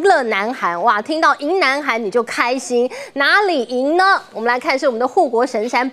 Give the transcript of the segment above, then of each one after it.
乐南韩哇，听到赢南韩你就开心，哪里赢呢？我们来看是我们的护国神山。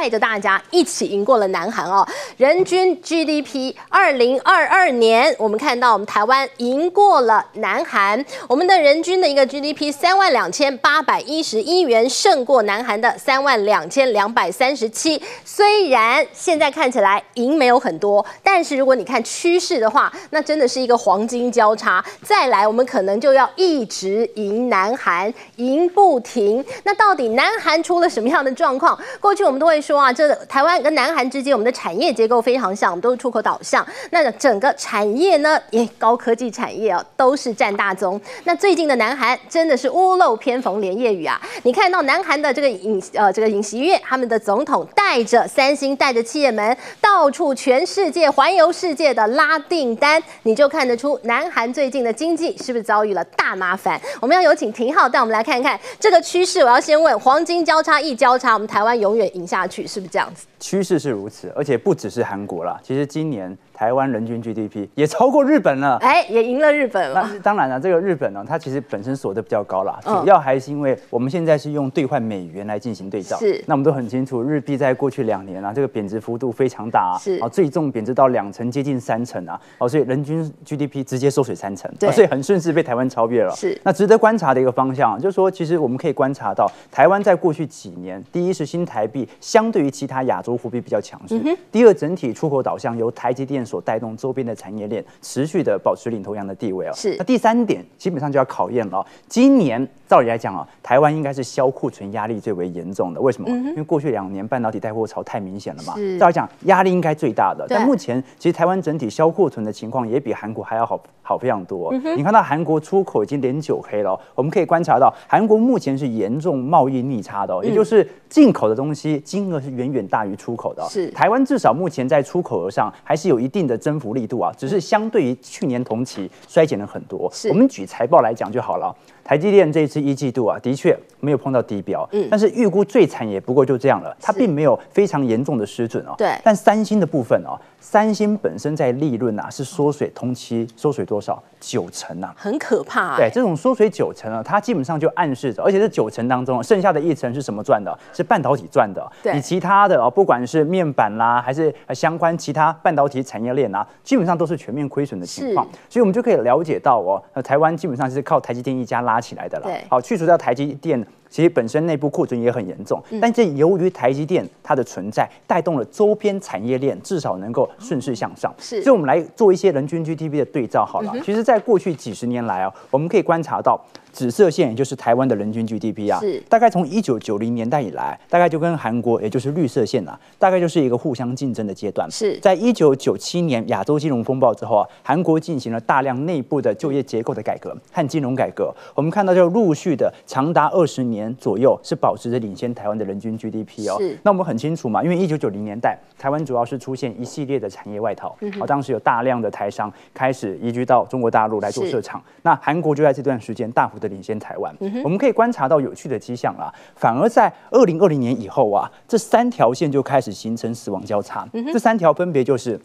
带着大家一起赢过了南韩哦，人均 GDP，二零二二年我们看到我们台湾赢过了南韩，我们的人均的一个 GDP 三万两千八百一十一元，胜过南韩的三万两千两百三十七。虽然现在看起来赢没有很多，但是如果你看趋势的话，那真的是一个黄金交叉。再来，我们可能就要一直赢南韩，赢不停。那到底南韩出了什么样的状况？过去我们都会说。说啊，这台湾跟南韩之间，我们的产业结构非常像，我们都是出口导向。那整个产业呢，也高科技产业啊，都是占大宗。那最近的南韩真的是屋漏偏逢连夜雨啊！你看到南韩的这个尹呃这个尹锡悦，他们的总统带着三星，带着企业们，到处全世界环游世界的拉订单，你就看得出南韩最近的经济是不是遭遇了大麻烦？我们要有请廷浩带我们来看一看这个趋势。我要先问，黄金交叉一交叉，我们台湾永远赢下去。是不是这样子？趋势是如此，而且不只是韩国啦，其实今年。台湾人均 GDP 也超过日本了，哎，也赢了日本了。但是当然了，这个日本呢，它其实本身锁得比较高啦，主要还是因为我们现在是用兑换美元来进行对照。是，那我们都很清楚，日币在过去两年啊，这个贬值幅度非常大啊，是啊，最终贬值到两成接近三成啊，哦，所以人均 GDP 直接缩水三成，所以很顺势被台湾超越了。是，那值得观察的一个方向，就是说，其实我们可以观察到，台湾在过去几年，第一是新台币相对于其他亚洲货币比较强势，第二整体出口导向由台积电。所带动周边的产业链持续的保持领头羊的地位啊。是。那第三点基本上就要考验了。今年照理来讲啊，台湾应该是销库存压力最为严重的。为什么？因为过去两年半导体带货潮太明显了嘛。照理讲压力应该最大的。但目前其实台湾整体销库存的情况也比韩国还要好好非常多。你看到韩国出口已经连九黑了，我们可以观察到韩国目前是严重贸易逆差的，哦也就是进口的东西金额是远远大于出口的。是。台湾至少目前在出口额上还是有一定。的增幅力度啊，只是相对于去年同期衰减了很多。我们举财报来讲就好了。台积电这次一季度啊，的确没有碰到低标，但是预估最惨也不过就这样了，它并没有非常严重的失准啊。对，但三星的部分啊。三星本身在利润啊是缩水，同期缩水多少？九成啊，很可怕。对，这种缩水九成啊，它基本上就暗示着，而且这九成当中剩下的一成是什么赚的？是半导体赚的。对，你其他的啊，不管是面板啦，还是相关其他半导体产业链啊，基本上都是全面亏损的情况。所以我们就可以了解到哦，台湾基本上是靠台积电一家拉起来的了。对。好，去除掉台积电。其实本身内部库存也很严重，但这由于台积电它的存在，带动了周边产业链，至少能够顺势向上。是，所以我们来做一些人均 g d p 的对照好了。其实，在过去几十年来啊，我们可以观察到。紫色线也就是台湾的人均 GDP 啊，是大概从一九九零年代以来，大概就跟韩国也就是绿色线啊，大概就是一个互相竞争的阶段。是在一九九七年亚洲金融风暴之后啊，韩国进行了大量内部的就业结构的改革和金融改革。我们看到就陆续的长达二十年左右是保持着领先台湾的人均 GDP 哦。是那我们很清楚嘛，因为一九九零年代台湾主要是出现一系列的产业外逃，啊，当时有大量的台商开始移居到中国大陆来做设厂。那韩国就在这段时间大幅。的领先台湾，我们可以观察到有趣的迹象啦。反而在二零二零年以后啊，这三条线就开始形成死亡交叉。这三条分别就是。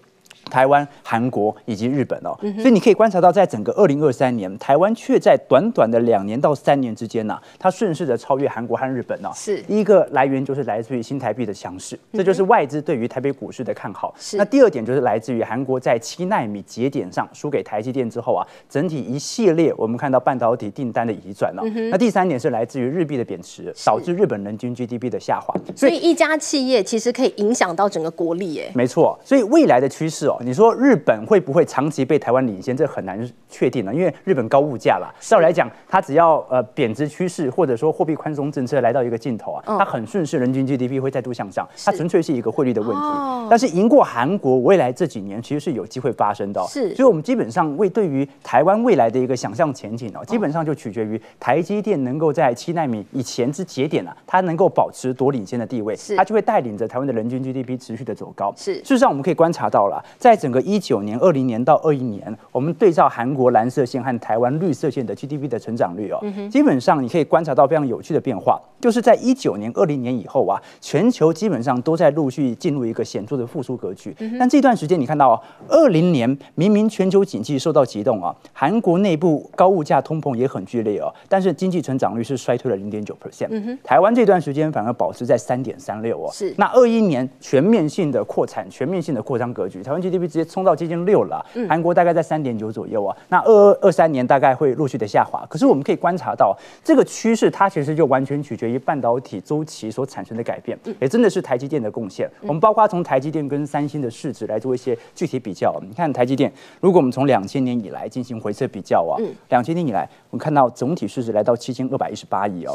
台湾、韩国以及日本哦，所以你可以观察到，在整个二零二三年，台湾却在短短的两年到三年之间呢，它顺势的超越韩国和日本哦。是。第一个来源就是来自于新台币的强势，这就是外资对于台北股市的看好。是。那第二点就是来自于韩国在七纳米节点上输给台积电之后啊，整体一系列我们看到半导体订单的移转哦。那第三点是来自于日币的贬值，导致日本人均 GDP 的下滑。所以一家企业其实可以影响到整个国力耶。没错。所以未来的趋势哦。你说日本会不会长期被台湾领先？这很难确定了，因为日本高物价啦。照理来讲，它只要呃贬值趋势，或者说货币宽松政策来到一个尽头啊，它很顺势，人均 GDP 会再度向上。它纯粹是一个汇率的问题。但是赢过韩国，未来这几年其实是有机会发生的。是，所以我们基本上为对于台湾未来的一个想象前景哦，基本上就取决于台积电能够在七纳米以前之节点啊，它能够保持多领先的地位，是，它就会带领着台湾的人均 GDP 持续的走高。是，事实上我们可以观察到了。在整个一九年、二零年到二一年，我们对照韩国蓝色线和台湾绿色线的 GDP 的成长率哦，基本上你可以观察到非常有趣的变化，就是在一九年、二零年以后啊，全球基本上都在陆续进入一个显著的复苏格局。但这段时间你看到，哦，二零年明明全球经济受到激动啊，韩国内部高物价通膨也很剧烈哦，但是经济成长率是衰退了零点九 percent。台湾这段时间反而保持在三点三六哦。是。那二一年全面性的扩产、全面性的扩张格局，台湾经济。直接冲到接近六了，韩国大概在三点九左右啊。那二二二三年大概会陆续的下滑，可是我们可以观察到这个趋势，它其实就完全取决于半导体周期所产生的改变，也真的是台积电的贡献。我们包括从台积电跟三星的市值来做一些具体比较，你看台积电，如果我们从两千年以来进行回测比较啊，两千年以来我们看到总体市值来到七千二百一十八亿哦。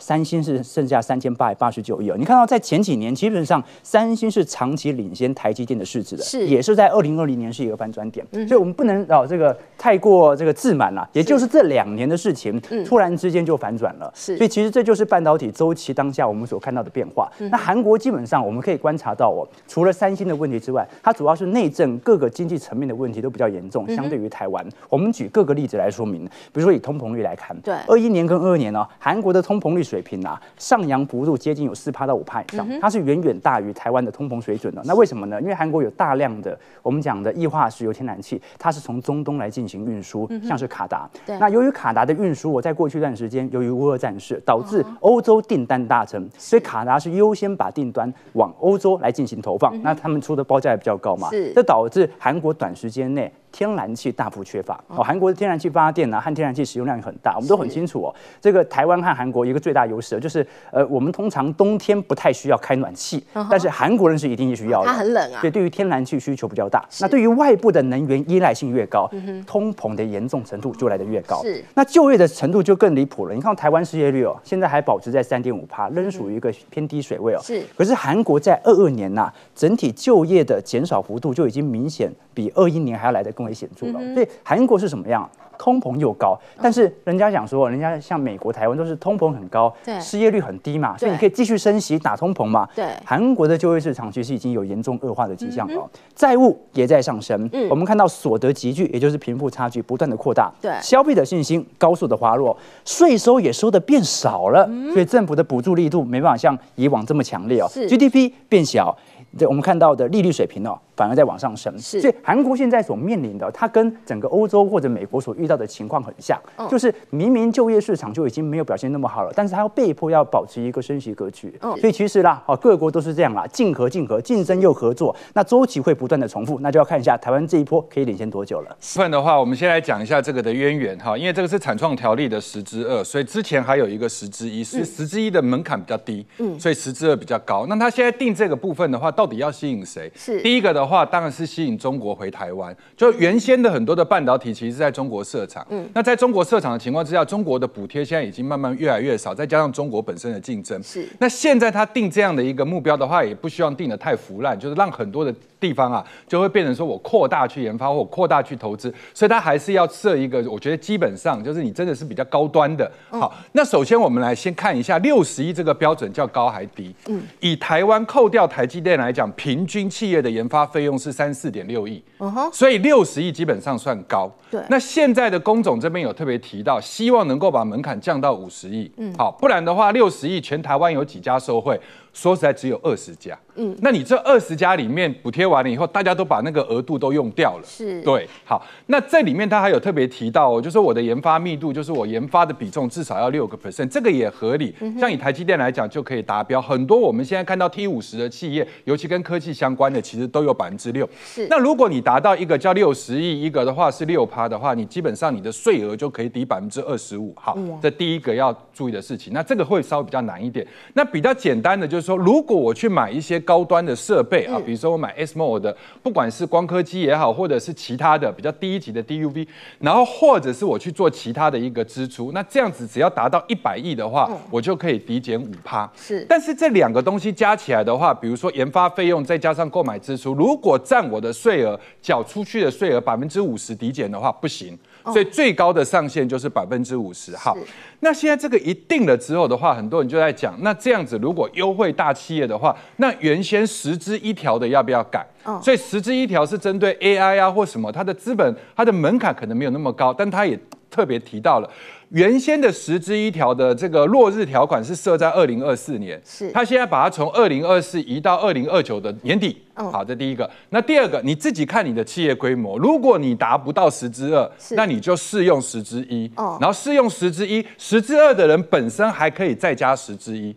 三星是剩下三千八百八十九亿哦，你看到在前几年，基本上三星是长期领先台积电的市值的，是也是在二零二零年是一个翻转点，所以我们不能哦这个太过这个自满了，也就是这两年的事情，突然之间就反转了，是所以其实这就是半导体周期当下我们所看到的变化。那韩国基本上我们可以观察到哦，除了三星的问题之外，它主要是内政各个经济层面的问题都比较严重，相对于台湾，我们举各个例子来说明，比如说以通膨率来看，对二一年跟二二年呢，韩国的通膨率。水平啊，上扬幅度接近有四帕到五帕以上，它是远远大于台湾的通膨水准的。那为什么呢？因为韩国有大量的我们讲的液化石油天然气，它是从中东来进行运输，像是卡达。那由于卡达的运输，我在过去一段时间由于乌俄战事，导致欧洲订单大增，所以卡达是优先把订单往欧洲来进行投放。那他们出的报价也比较高嘛，这导致韩国短时间内。天然气大幅缺乏哦，韩国的天然气发电呢和天然气使用量也很大，我们都很清楚哦。这个台湾和韩国一个最大优势就是，呃，我们通常冬天不太需要开暖气，但是韩国人是一定需要的，它很冷啊。对，对于天然气需求比较大。那对于外部的能源依赖性越高，通膨的严重程度就来得越高。是。那就业的程度就更离谱了。你看台湾失业率哦，现在还保持在三点五帕，仍属于一个偏低水位哦。是。可是韩国在二二年呐，整体就业的减少幅度就已经明显比二一年还要来得。更为显著了，所以韩国是什么样？通膨又高，但是人家讲说，人家像美国、台湾都是通膨很高，失业率很低嘛，所以你可以继续升息打通膨嘛。对，韩国的就业市场其实已经有严重恶化的迹象了，债务也在上升。嗯，我们看到所得急聚，也就是贫富差距不断的扩大。对，消费者信心高速的滑落，税收也收的变少了，所以政府的补助力度没办法像以往这么强烈哦。g d p 变小。对，我们看到的利率水平呢，反而在往上升。是，所以韩国现在所面临的，它跟整个欧洲或者美国所遇到的情况很像，就是明明就业市场就已经没有表现那么好了，但是它要被迫要保持一个升息格局。嗯，所以其实啦，哦，各国都是这样啦，竞合、竞合、竞争又合作，那周期会不断的重复，那就要看一下台湾这一波可以领先多久了。部分的话，我们先来讲一下这个的渊源哈，因为这个是产创条例的十之二，所以之前还有一个十之一，是十之一的门槛比较低，嗯，所以十之二比较高。那它现在定这个部分的话。到底要吸引谁？是第一个的话，当然是吸引中国回台湾。就原先的很多的半导体其实是在中国设厂。嗯。那在中国设厂的情况之下，中国的补贴现在已经慢慢越来越少，再加上中国本身的竞争。是。那现在他定这样的一个目标的话，也不希望定的太腐烂，就是让很多的地方啊，就会变成说我扩大去研发或扩大去投资。所以他还是要设一个，我觉得基本上就是你真的是比较高端的。好，那首先我们来先看一下六十亿这个标准，叫高还低？嗯。以台湾扣掉台积电来。来讲，平均企业的研发费用是三四点六亿，嗯哼，所以六十亿基本上算高。对，那现在的工总这边有特别提到，希望能够把门槛降到五十亿。嗯，好，不然的话，六十亿全台湾有几家受惠？说实在，只有二十家。嗯，那你这二十家里面补贴完了以后，大家都把那个额度都用掉了。是，对。好，那这里面他还有特别提到，哦，就是我的研发密度，就是我研发的比重至少要六个 percent，这个也合理。像以台积电来讲，就可以达标。很多我们现在看到 T 五十的企业，尤其跟科技相关的，其实都有百分之六。是。那如果你达到一个叫六十亿一个的话，是六趴的话，你基本上你的税额就可以抵百分之二十五。好，这第一个要注意的事情。那这个会稍微比较难一点。那比较简单的就是。如果我去买一些高端的设备啊，比如说我买 S m o 的，e 不管是光刻机也好，或者是其他的比较低一级的 DUV，然后或者是我去做其他的一个支出，那这样子只要达到一百亿的话，我就可以抵减五趴。是，但是这两个东西加起来的话，比如说研发费用再加上购买支出，如果占我的税额缴出去的税额百分之五十抵减的话，不行。所以最高的上限就是百分之五十，好。那现在这个一定了之后的话，很多人就在讲，那这样子如果优惠大企业的话，那原先十支一条的要不要改？所以十支一条是针对 AI 啊或什么，它的资本它的门槛可能没有那么高，但它也特别提到了。原先的十之一条的这个落日条款是设在二零二四年，是。他现在把它从二零二四移到二零二九的年底。好这第一个。那第二个，你自己看你的企业规模，如果你达不到十之二，那你就试用十之一。哦，然后试用十之一，十之二的人本身还可以再加十之一。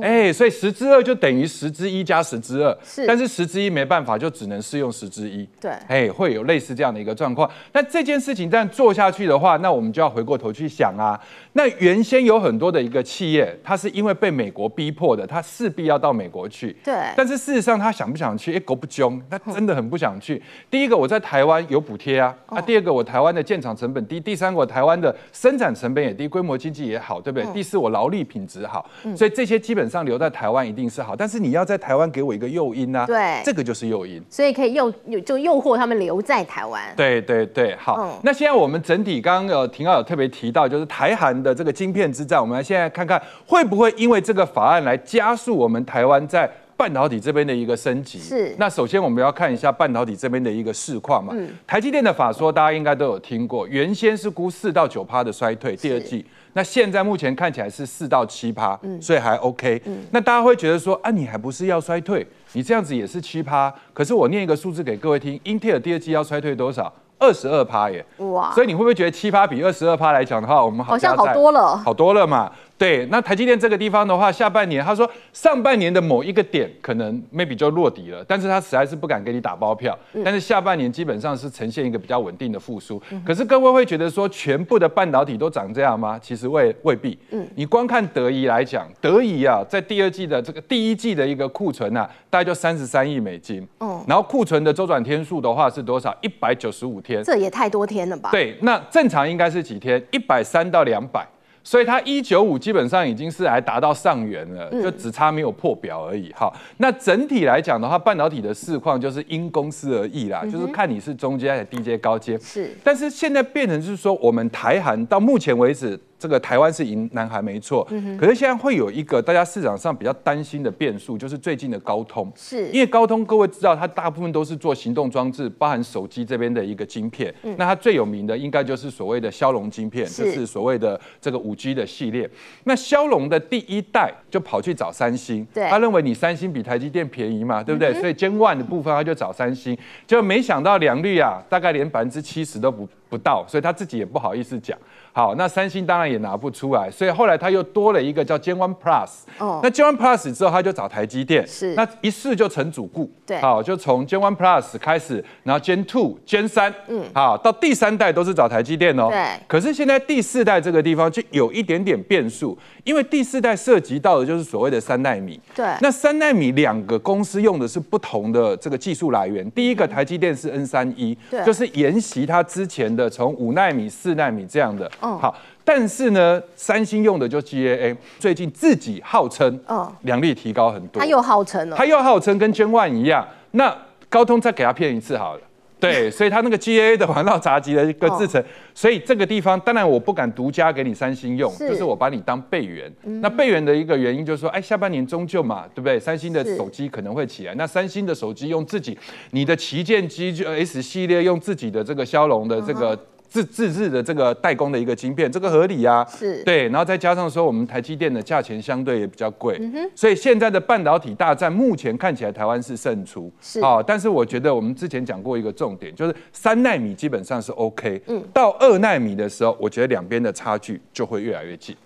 哎，所以十之二就等于十之一加十之二，但是十之一没办法，就只能适用十之一。对，哎，会有类似这样的一个状况。那这件事情这样做下去的话，那我们就要回过头去想啊，那原先有很多的一个企业，它是因为被美国逼迫的，它势必要到美国去。对。但是事实上，他想不想去？哎，狗不囧，他真的很不想去。第一个，我在台湾有补贴啊；啊，第二个，我台湾的建厂成本低；第三，个我台湾的生产成本也低，规模经济也好，对不对？第四，我劳力品质好，所以这些基本。上留在台湾一定是好，但是你要在台湾给我一个诱因呢？对，这个就是诱因，所以可以诱就诱惑他们留在台湾。对对对，好。那现在我们整体刚刚有庭浩有特别提到，就是台韩的这个晶片之战，我们现在看看会不会因为这个法案来加速我们台湾在。半导体这边的一个升级，是那首先我们要看一下半导体这边的一个市况嘛。嗯，台积电的法说大家应该都有听过，原先是估四到九趴的衰退第二季，那现在目前看起来是四到七趴，所以还 OK。嗯，那大家会觉得说啊，你还不是要衰退？你这样子也是七趴，可是我念一个数字给各位听，英特尔第二季要衰退多少？二十二趴耶。哇！所以你会不会觉得七趴比二十二趴来讲的话，我们好像好多了，好多了嘛？对，那台积电这个地方的话，下半年他说上半年的某一个点可能 maybe 就落底了，但是他实在是不敢给你打包票。但是下半年基本上是呈现一个比较稳定的复苏。可是各位会觉得说全部的半导体都长这样吗？其实未未必。嗯，你光看德仪来讲，德仪啊，在第二季的这个第一季的一个库存呢，大概就三十三亿美金。哦。然后库存的周转天数的话是多少？一百九十五天。这也太多天了吧？对，那正常应该是几天？一百三到两百。所以它一九五基本上已经是来达到上元了，就只差没有破表而已哈。那整体来讲的话，半导体的市况就是因公司而异啦，就是看你是中阶、低阶、高阶。是，但是现在变成就是说，我们台韩到目前为止。这个台湾是赢南海没错，可是现在会有一个大家市场上比较担心的变数，就是最近的高通。是，因为高通各位知道，它大部分都是做行动装置，包含手机这边的一个晶片。那它最有名的应该就是所谓的骁龙晶片，就是所谓的这个五 G 的系列。那骁龙的第一代就跑去找三星，他认为你三星比台积电便宜嘛，对不对？所以晶万的部分他就找三星，就没想到良率啊，大概连百分之七十都不。不到，所以他自己也不好意思讲。好，那三星当然也拿不出来，所以后来他又多了一个叫 Gen One Plus。哦。那 Gen One Plus 之后，他就找台积电。是。那一试就成主顾。对。好，就从 Gen One Plus 开始，然后 Gen Two、Gen 三，嗯，好，到第三代都是找台积电哦。对。可是现在第四代这个地方就有一点点变数，因为第四代涉及到的就是所谓的三纳米。对。那三纳米两个公司用的是不同的这个技术来源，第一个台积电是 N 三一，就是沿袭它之前。的从五纳米、四纳米这样的，好，但是呢，三星用的就 GAA，最近自己号称，良率提高很多，他又号称了，他又号称跟 Gen One 一样，那高通再给他骗一次好了。对，所以它那个 GA 的环绕闸机的一个制成，所以这个地方当然我不敢独家给你三星用，就是我把你当备援。那备援的一个原因就是说，哎，下半年终究嘛，对不对？三星的手机可能会起来，那三星的手机用自己你的旗舰机就 S 系列用自己的这个骁龙的这个。自自制的这个代工的一个晶片，这个合理啊，是，对，然后再加上说我们台积电的价钱相对也比较贵，所以现在的半导体大战目前看起来台湾是胜出，是啊，但是我觉得我们之前讲过一个重点，就是三纳米基本上是 OK，嗯，到二纳米的时候，我觉得两边的差距就会越来越近。